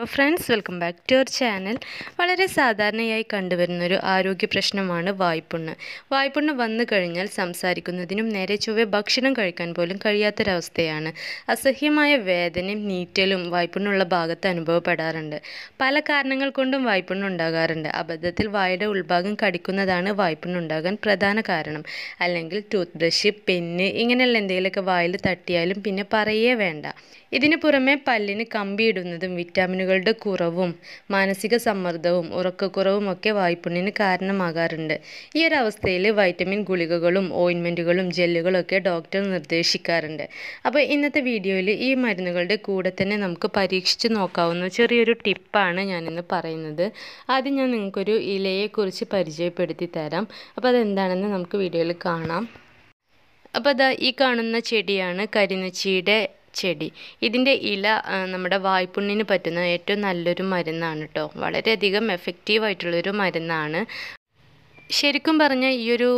hello friends welcome back to our channel വളരെ സാധാരണയായി കണ്ടുവരുന്നൊരു ആരോഗ്യ പ്രശ്നമാണ് വായ്പുണ്ണ് വായ്പുണ്ണ് വന്നു കഴിഞ്ഞാൽ സംസാരിക്കുന്നതിനും നേരെ ചൊവ്വെ ഭക്ഷണം കഴിക്കാൻ പോലും കഴിയാത്തൊരവസ്ഥയാണ് അസഹ്യമായ വേദനയും നീറ്റലും വായ്പുണ്ണുള്ള ഭാഗത്ത് അനുഭവപ്പെടാറുണ്ട് പല കാരണങ്ങൾ കൊണ്ടും വായ്പുണ്ണ് ഉണ്ടാകാറുണ്ട് അബദ്ധത്തിൽ വായുടെ ഉൾഭാഗം കടിക്കുന്നതാണ് വായ്പുണ്ണുണ്ടാകാൻ പ്രധാന കാരണം അല്ലെങ്കിൽ ടൂത്ത് ബ്രഷ് പെന്ന് ഇങ്ങനെയുള്ള എന്തെങ്കിലുമൊക്കെ വായിൽ തട്ടിയാലും പിന്നെ പറയേ വേണ്ട ഇതിനു പുറമെ പല്ലിന് കമ്പിയിടുന്നതും വിറ്റാമിനുകൾ വിറ്റാമിനുകളുടെ കുറവും മാനസിക സമ്മർദ്ദവും ഒക്കെ വായ്പുണ്ണിന് കാരണമാകാറുണ്ട് ഈ ഒരു അവസ്ഥയിൽ വൈറ്റമിൻ ഗുളികകളും ഓയിൻമെൻറ്റുകളും ജെല്ലുകളൊക്കെ ഡോക്ടർ നിർദ്ദേശിക്കാറുണ്ട് അപ്പോൾ ഇന്നത്തെ വീഡിയോയിൽ ഈ മരുന്നുകളുടെ കൂടെ തന്നെ നമുക്ക് പരീക്ഷിച്ച് നോക്കാവുന്ന ചെറിയൊരു ടിപ്പാണ് ഞാനിന്ന് പറയുന്നത് ആദ്യം ഞാൻ നിങ്ങൾക്കൊരു ഇലയെക്കുറിച്ച് പരിചയപ്പെടുത്തി തരാം അപ്പോൾ അതെന്താണെന്ന് നമുക്ക് വീഡിയോയിൽ കാണാം അപ്പോൾ അതാ ഈ കാണുന്ന ചെടിയാണ് കരിനച്ചിയുടെ ചെടി ഇതിൻ്റെ ഇല നമ്മുടെ വായ്പുണ്ണിന് പറ്റുന്ന ഏറ്റവും നല്ലൊരു മരുന്നാണ് കേട്ടോ വളരെയധികം എഫക്റ്റീവ് ആയിട്ടുള്ളൊരു മരുന്നാണ് ശരിക്കും പറഞ്ഞ ഈ ഒരു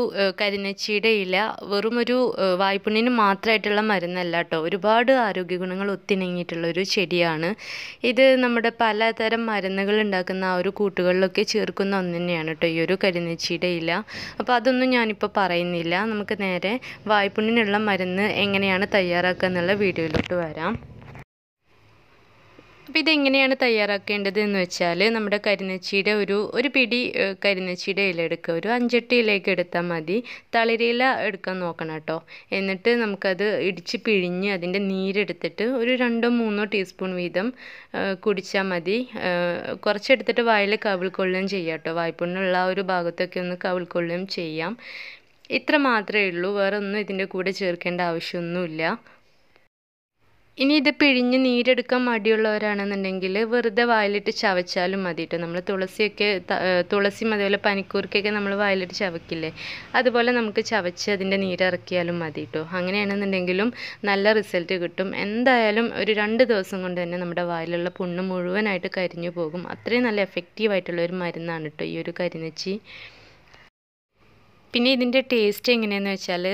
കരിനച്ചിയുടെ ഇല വെറുമൊരു വായ്പുണ്ണിന് മാത്രമായിട്ടുള്ള മരുന്നല്ല കേട്ടോ ഒരുപാട് ആരോഗ്യ ഗുണങ്ങൾ ഒത്തിണങ്ങിയിട്ടുള്ള ഒരു ചെടിയാണ് ഇത് നമ്മുടെ പലതരം മരുന്നുകൾ ഉണ്ടാക്കുന്ന ആ ഒരു കൂട്ടുകളിലൊക്കെ ചേർക്കുന്ന ഒന്ന് തന്നെയാണ് കേട്ടോ ഈ ഒരു കരിനച്ചിയുടെ ഇല അപ്പോൾ അതൊന്നും ഞാനിപ്പോൾ പറയുന്നില്ല നമുക്ക് നേരെ വായ്പുണ്ണിനുള്ള മരുന്ന് എങ്ങനെയാണ് തയ്യാറാക്കുക എന്നുള്ള വീഡിയോയിലോട്ട് വരാം അപ്പോൾ ഇതെങ്ങനെയാണ് തയ്യാറാക്കേണ്ടത് എന്ന് വെച്ചാൽ നമ്മുടെ കരിനച്ചിയുടെ ഒരു ഒരു പിടി കരിനച്ചിയുടെ ഇല എടുക്കുക ഒരു അഞ്ചെട്ട് ഇലയൊക്കെ എടുത്താൽ മതി തളിരില എടുക്കാൻ നോക്കണം കേട്ടോ എന്നിട്ട് നമുക്കത് ഇടിച്ച് പിഴിഞ്ഞ് അതിൻ്റെ നീരെടുത്തിട്ട് ഒരു രണ്ടോ മൂന്നോ ടീസ്പൂൺ വീതം കുടിച്ചാൽ മതി കുറച്ചെടുത്തിട്ട് വായിൽ കവിൾക്കൊള്ളുകയും ചെയ്യാം കേട്ടോ വായ്പുണ്ണുള്ള ആ ഒരു ഭാഗത്തൊക്കെ ഒന്ന് കവിൾക്കൊള്ളുകയും ചെയ്യാം ഇത്ര മാത്രമേ ഉള്ളൂ വേറെ ഒന്നും ഇതിൻ്റെ കൂടെ ചേർക്കേണ്ട ആവശ്യമൊന്നുമില്ല ഇനി ഇത് പിഴിഞ്ഞ് നീരെടുക്കാൻ മടിയുള്ളവരാണെന്നുണ്ടെങ്കിൽ വെറുതെ വായിലിട്ട് ചവച്ചാലും മതി കേട്ടോ നമ്മൾ തുളസിയൊക്കെ തുളസിയും അതുപോലെ പനിക്കൂർക്കൊക്കെ നമ്മൾ വായിലിട്ട് ചവക്കില്ലേ അതുപോലെ നമുക്ക് ചവച്ച് അതിൻ്റെ നീരിറക്കിയാലും മതി കേട്ടോ അങ്ങനെയാണെന്നുണ്ടെങ്കിലും നല്ല റിസൾട്ട് കിട്ടും എന്തായാലും ഒരു രണ്ട് ദിവസം കൊണ്ട് തന്നെ നമ്മുടെ വായിലുള്ള പുണ്ണ് മുഴുവനായിട്ട് കരിഞ്ഞു പോകും അത്രയും നല്ല എഫക്റ്റീവ് ഒരു മരുന്നാണ് കേട്ടോ ഈ ഒരു കരിനച്ചി പിന്നെ ഇതിൻ്റെ ടേസ്റ്റ് എങ്ങനെയാന്ന് വെച്ചാൽ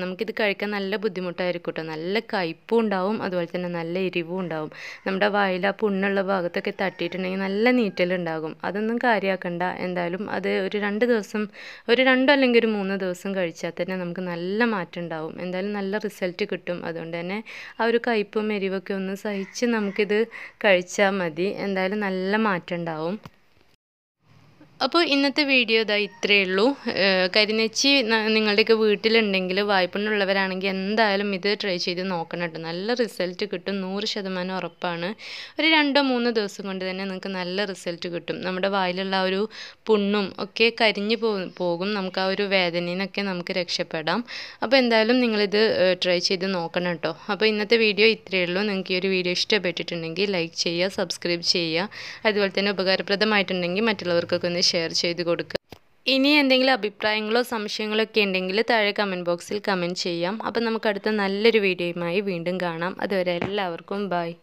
നമുക്കിത് കഴിക്കാൻ നല്ല ബുദ്ധിമുട്ടായിരിക്കും കേട്ടോ നല്ല കയ്പും ഉണ്ടാവും അതുപോലെ തന്നെ നല്ല എരിവും ഉണ്ടാവും നമ്മുടെ വായിൽ ആ പുണ്ണുള്ള ഭാഗത്തൊക്കെ തട്ടിയിട്ടുണ്ടെങ്കിൽ നല്ല നീറ്റലുണ്ടാകും അതൊന്നും കാര്യമാക്കണ്ട എന്തായാലും അത് ഒരു രണ്ട് ദിവസം ഒരു രണ്ടോ അല്ലെങ്കിൽ ഒരു മൂന്ന് ദിവസം കഴിച്ചാൽ തന്നെ നമുക്ക് നല്ല മാറ്റം ഉണ്ടാവും എന്തായാലും നല്ല റിസൾട്ട് കിട്ടും അതുകൊണ്ട് തന്നെ ആ ഒരു കയ്പും എരിവൊക്കെ ഒന്ന് സഹിച്ച് നമുക്കിത് കഴിച്ചാൽ മതി എന്തായാലും നല്ല മാറ്റം ഉണ്ടാവും അപ്പോൾ ഇന്നത്തെ വീഡിയോ ഇതാ ഇത്രയേ ഉള്ളൂ കരിനെച്ചി നിങ്ങളുടെയൊക്കെ വീട്ടിലുണ്ടെങ്കിൽ വായ്പണ്ണുള്ളവരാണെങ്കിൽ എന്തായാലും ഇത് ട്രൈ ചെയ്ത് നോക്കണം കേട്ടോ നല്ല റിസൾട്ട് കിട്ടും നൂറ് ശതമാനം ഉറപ്പാണ് ഒരു രണ്ടോ മൂന്നോ ദിവസം കൊണ്ട് തന്നെ നിങ്ങൾക്ക് നല്ല റിസൾട്ട് കിട്ടും നമ്മുടെ വായിലുള്ള ആ ഒരു പുണ്ണും ഒക്കെ കരിഞ്ഞു പോകും നമുക്ക് ആ ഒരു വേദനയിനൊക്കെ നമുക്ക് രക്ഷപ്പെടാം അപ്പോൾ എന്തായാലും നിങ്ങളിത് ട്രൈ ചെയ്ത് നോക്കണം കേട്ടോ അപ്പോൾ ഇന്നത്തെ വീഡിയോ ഇത്രയേ ഉള്ളൂ നിങ്ങൾക്ക് ഈ ഒരു വീഡിയോ ഇഷ്ടപ്പെട്ടിട്ടുണ്ടെങ്കിൽ ലൈക്ക് ചെയ്യുക സബ്സ്ക്രൈബ് ചെയ്യുക അതുപോലെ തന്നെ ഉപകാരപ്രദമായിട്ടുണ്ടെങ്കിൽ മറ്റുള്ളവർക്കൊക്കെ ഒന്ന് ഷെയർ ചെയ്ത് കൊടുക്കുക ഇനി എന്തെങ്കിലും അഭിപ്രായങ്ങളോ സംശയങ്ങളോ ഒക്കെ ഉണ്ടെങ്കിൽ താഴെ കമൻറ്റ് ബോക്സിൽ കമൻറ്റ് ചെയ്യാം അപ്പോൾ നമുക്ക് അടുത്ത നല്ലൊരു വീഡിയോയുമായി വീണ്ടും കാണാം അതുവരെ എല്ലാവർക്കും ബായ്